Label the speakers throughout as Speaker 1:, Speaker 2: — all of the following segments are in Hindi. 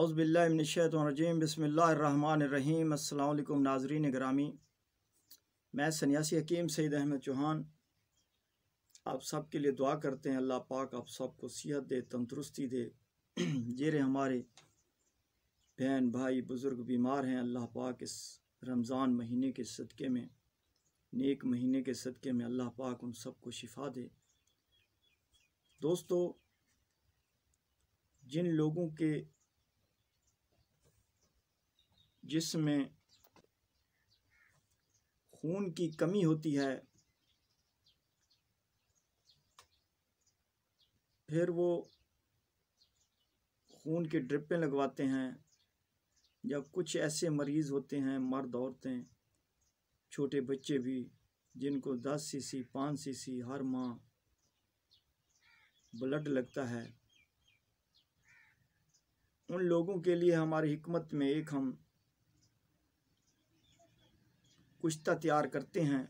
Speaker 1: अज़बिल्लाशतरजीम बसमीम अल्लाम नाजरीन ग्रामी मैं सन्यासी हकीम सईद अहमद चौहान आप सब के लिए दुआ करते हैं अल्लाह पाक आप सबको सेहत दे तंदरुस्ती दे जेरे हमारे बहन भाई बुज़ुर्ग बीमार हैं अल्लाह पाक इस रमज़ान महीने के सदक़े में नेक महीने के सदक़े में अल्लाह पाक उन सबको शिफा दे दोस्तों जिन लोगों के जिसमें खून की कमी होती है फिर वो खून के ड्रिपें लगवाते हैं या कुछ ऐसे मरीज़ होते हैं मर्द औरतें छोटे बच्चे भी जिनको 10 सीसी 5 सीसी हर माह ब्लड लगता है उन लोगों के लिए हमारी हमत में एक हम कुश्ता तैयार करते हैं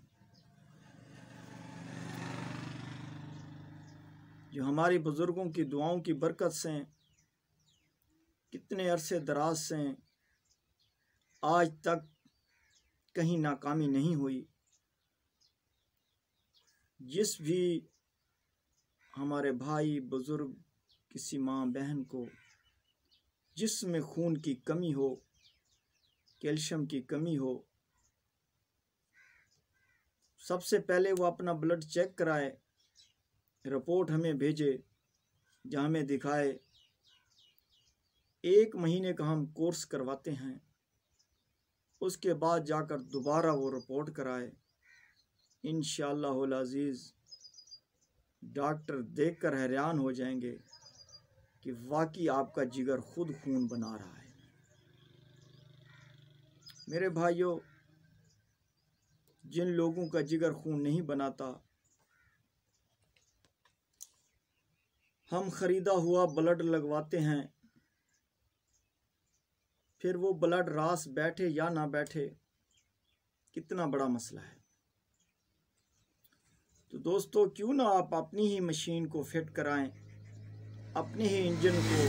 Speaker 1: जो हमारे बुज़ुर्गों की दुआओं की बरकत से कितने अरसे दराज से आज तक कहीं नाकामी नहीं हुई जिस भी हमारे भाई बुज़ुर्ग किसी माँ बहन को जिसमें खून की कमी हो कैल्शियम की कमी हो सबसे पहले वो अपना ब्लड चेक कराए रिपोर्ट हमें भेजे जहाँ हमें दिखाए एक महीने का हम कोर्स करवाते हैं उसके बाद जाकर दोबारा वो रिपोर्ट कराए इन अज़ीज़ डॉक्टर देखकर हैरान हो जाएंगे कि वाकई आपका जिगर खुद खून बना रहा है मेरे भाइयों जिन लोगों का जिगर खून नहीं बनाता हम ख़रीदा हुआ ब्लड लगवाते हैं फिर वो ब्लड रास बैठे या ना बैठे कितना बड़ा मसला है तो दोस्तों क्यों ना आप अपनी ही मशीन को फिट कराएं अपने ही इंजन को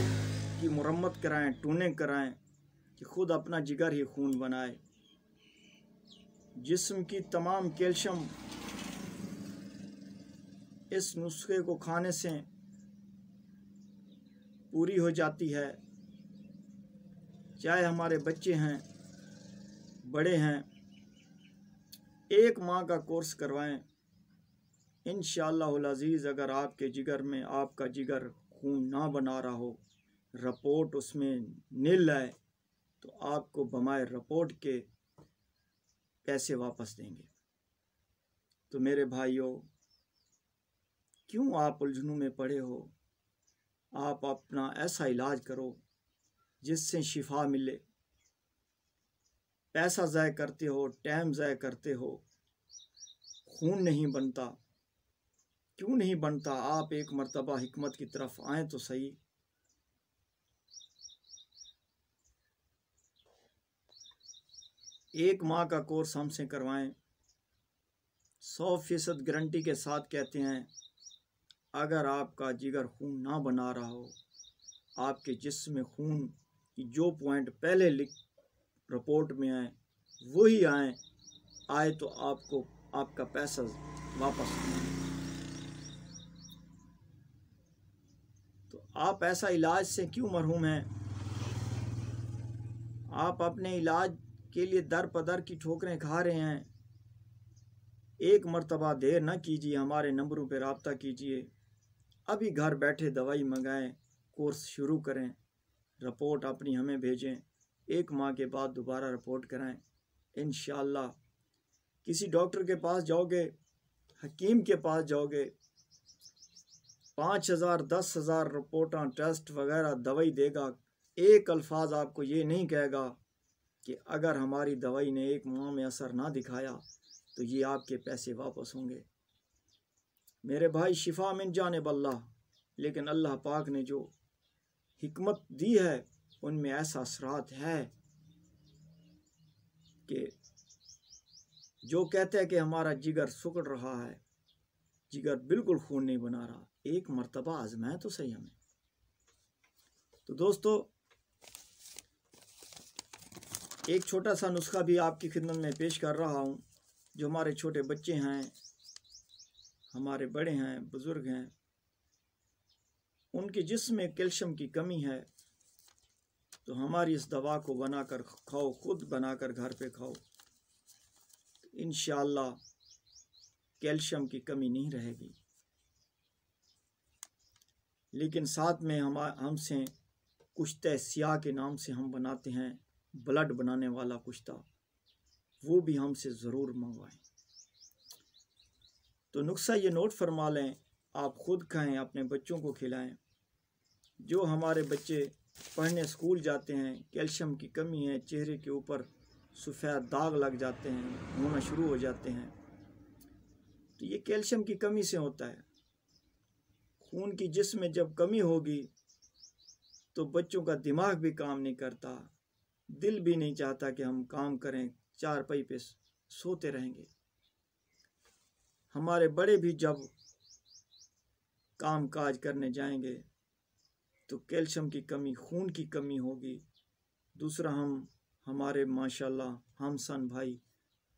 Speaker 1: की मरम्मत कराएं टूने कराएं कि ख़ुद अपना जिगर ही खून बनाए जिसम की तमाम कैल्शियम इस नुस्खे को खाने से पूरी हो जाती है चाहे हमारे बच्चे हैं बड़े हैं एक माह का कोर्स करवाएं इन शज़ीज़ अगर आपके जिगर में आपका जिगर खून ना बना रहा हो रिपोर्ट उसमें नील आए तो आपको बमाए रिपोर्ट के पैसे वापस देंगे तो मेरे भाइयों क्यों आप उलझनों में पड़े हो आप अपना ऐसा इलाज करो जिससे शिफा मिले पैसा ज़ाय करते हो टाइम ज़ाय करते हो खून नहीं बनता क्यों नहीं बनता आप एक मरतबा हमत की तरफ आएँ तो सही एक माह का कोर्स हमसे करवाएं सौ फीसद गारंटी के साथ कहते हैं अगर आपका जिगर खून ना बना रहा हो आपके जिसम में खून की जो पॉइंट पहले लिख रिपोर्ट में आए वही आए आए तो आपको आपका पैसा वापस तो आप ऐसा इलाज से क्यों मरहूम हैं आप अपने इलाज के लिए दर पदर की ठोकरें खा रहे हैं एक मरतबा देर न कीजिए हमारे नंबरों पर रबता कीजिए अभी घर बैठे दवाई मंगाएं कोर्स शुरू करें रिपोर्ट अपनी हमें भेजें एक माह के बाद दोबारा रिपोर्ट कराएं इन किसी डॉक्टर के पास जाओगे हकीम के पास जाओगे पाँच हज़ार दस हज़ार रिपोर्टा टेस्ट वगैरह दवाई देगा एक अल्फाज आपको ये नहीं कहेगा कि अगर हमारी दवाई ने एक माह में असर ना दिखाया तो ये आपके पैसे वापस होंगे मेरे भाई शिफा मिन जाने बल्ला लेकिन अल्लाह पाक ने जो हमत दी है उनमें ऐसा असरात है कि जो कहते हैं कि हमारा जिगर सुकड़ रहा है जिगर बिल्कुल खून नहीं बना रहा एक मरतबा आजमाए तो सही हमें तो दोस्तों एक छोटा सा नुस्खा भी आपकी खिदमत में पेश कर रहा हूँ जो हमारे छोटे बच्चे हैं हमारे बड़े हैं बुज़ुर्ग हैं उनके जिसम में कैल्शियम की कमी है तो हमारी इस दवा को बनाकर खाओ खुद बनाकर घर पे खाओ इन कैल्शियम की कमी नहीं रहेगी लेकिन साथ में हम हमसे कुछ तय के नाम से हम बनाते हैं ब्लड बनाने वाला कुछ था वो भी हमसे ज़रूर मंगवाएं तो नुस्खा ये नोट फरमा लें आप खुद खाएं अपने बच्चों को खिलाएं जो हमारे बच्चे पढ़ने स्कूल जाते हैं कैल्शियम की कमी है चेहरे के ऊपर सफ़ेद दाग लग जाते हैं होना शुरू हो जाते हैं तो ये कैल्शियम की कमी से होता है खून की जिसमें जब कमी होगी तो बच्चों का दिमाग भी काम नहीं करता दिल भी नहीं चाहता कि हम काम करें चार पाई पे सोते रहेंगे हमारे बड़े भी जब काम काज करने जाएंगे तो कैल्शियम की कमी खून की कमी होगी दूसरा हम हमारे माशाल्लाह हम सन भाई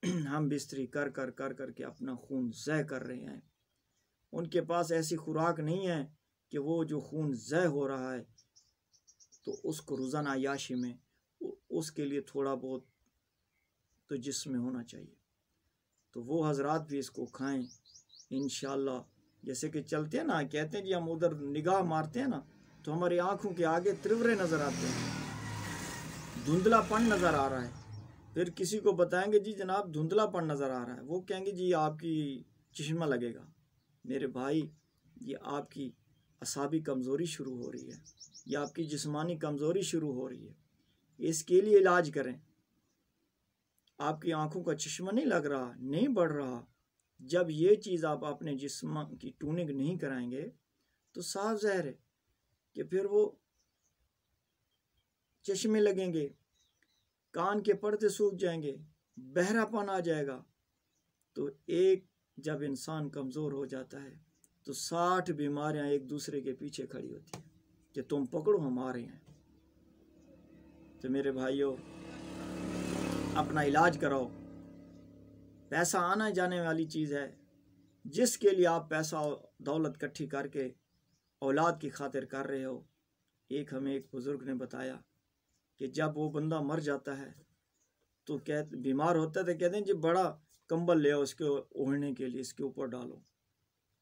Speaker 1: हम बिस्तरी कर कर कर कर के अपना खून ज़य कर रहे हैं उनके पास ऐसी खुराक नहीं है कि वो जो खून ज़य हो रहा है तो उसको रोज़ाना याशी में उसके लिए थोड़ा बहुत तो जिसमें होना चाहिए तो वो हजरात भी इसको खाएं इन जैसे कि चलते हैं ना कहते हैं जी हम उधर निगाह मारते हैं ना तो हमारी आंखों के आगे त्रिवरे नज़र आते हैं धुंधलापन नज़र आ रहा है फिर किसी को बताएंगे जी जनाब धुंधलापन नज़र आ रहा है वो कहेंगे जी आपकी चश्मा लगेगा मेरे भाई ये आपकी असाबी कमज़ोरी शुरू हो रही है या आपकी जिस्मानी कमज़ोरी शुरू हो रही है इसके लिए इलाज करें आपकी आंखों का चश्मा नहीं लग रहा नहीं बढ़ रहा जब ये चीज़ आप अपने जिस्म की टूनिंग नहीं कराएंगे तो साफ जहर है कि फिर वो चश्मे लगेंगे कान के पर्दे सूख जाएंगे बहरापन आ जाएगा तो एक जब इंसान कमज़ोर हो जाता है तो साठ बीमारियां एक दूसरे के पीछे खड़ी होती हैं कि तुम पकड़ो हम आ रहे हैं तो मेरे भाइयों अपना इलाज कराओ पैसा आना जाने वाली चीज़ है जिसके लिए आप पैसा दौलत इकट्ठी करके औलाद की खातिर कर रहे हो एक हमें एक बुज़ुर्ग ने बताया कि जब वो बंदा मर जाता है तो कह बीमार होता है तो कहते हैं जी बड़ा कंबल ले आओ उसके ओढ़ने के लिए इसके ऊपर डालो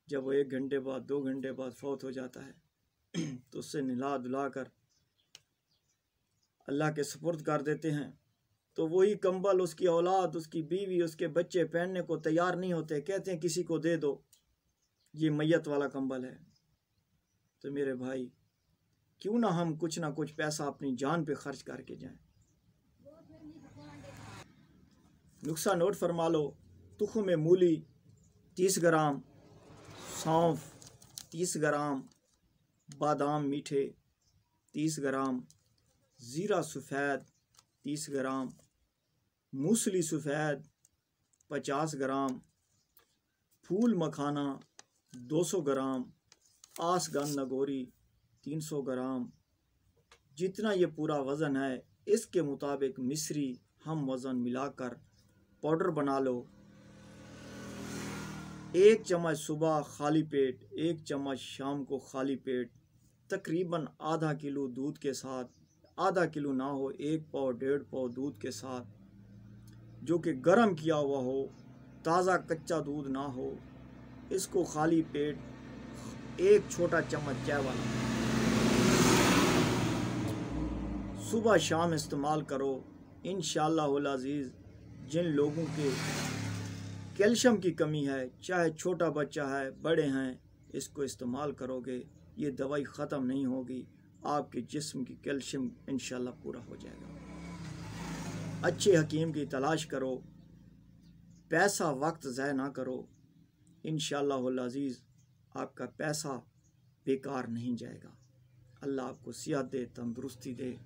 Speaker 1: जब वो एक घंटे बाद दो घंटे बाद फौत हो जाता है तो उससे नला धुला कर अल्लाह के सपुर्द कर देते हैं तो वही कंबल उसकी औलाद उसकी बीवी उसके बच्चे पहनने को तैयार नहीं होते कहते हैं किसी को दे दो ये मैत वाला कंबल है तो मेरे भाई क्यों ना हम कुछ ना कुछ पैसा अपनी जान पे खर्च करके जाएं नुस्खा नोट फरमा लो तुख में मूली तीस ग्राम सौंफ तीस ग्राम बादाम मीठे तीस ग्राम ज़ीरा सफ़ेद तीस ग्राम मूसली सफ़ेद पचास ग्राम फूल मखाना दो सौ ग्राम आसगन नगोरी तीन सौ ग्राम जितना ये पूरा वज़न है इसके मुताबिक मिश्री हम वज़न मिलाकर पाउडर बना लो एक चम्मच सुबह खाली पेट एक चम्मच शाम को खाली पेट तकरीबन आधा किलो दूध के साथ आधा किलो ना हो एक पाव डेढ़ पाव दूध के साथ जो कि गर्म किया हुआ हो ताज़ा कच्चा दूध ना हो इसको खाली पेट एक छोटा चम्मच चाय वाला सुबह शाम इस्तेमाल करो इन अज़ीज़ जिन लोगों के कैल्शियम की कमी है चाहे छोटा बच्चा है बड़े हैं इसको इस्तेमाल करोगे ये दवाई ख़त्म नहीं होगी आपके जिस्म की कैल्शियम इन पूरा हो जाएगा अच्छे हकीम की तलाश करो पैसा वक्त ज़ाय ना करो इन अज़ीज़ आपका पैसा बेकार नहीं जाएगा अल्लाह आपको सियात दे तंदुरुस्ती दे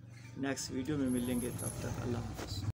Speaker 1: नेक्स्ट वीडियो में मिलेंगे तब तक अल्लाह हाफ़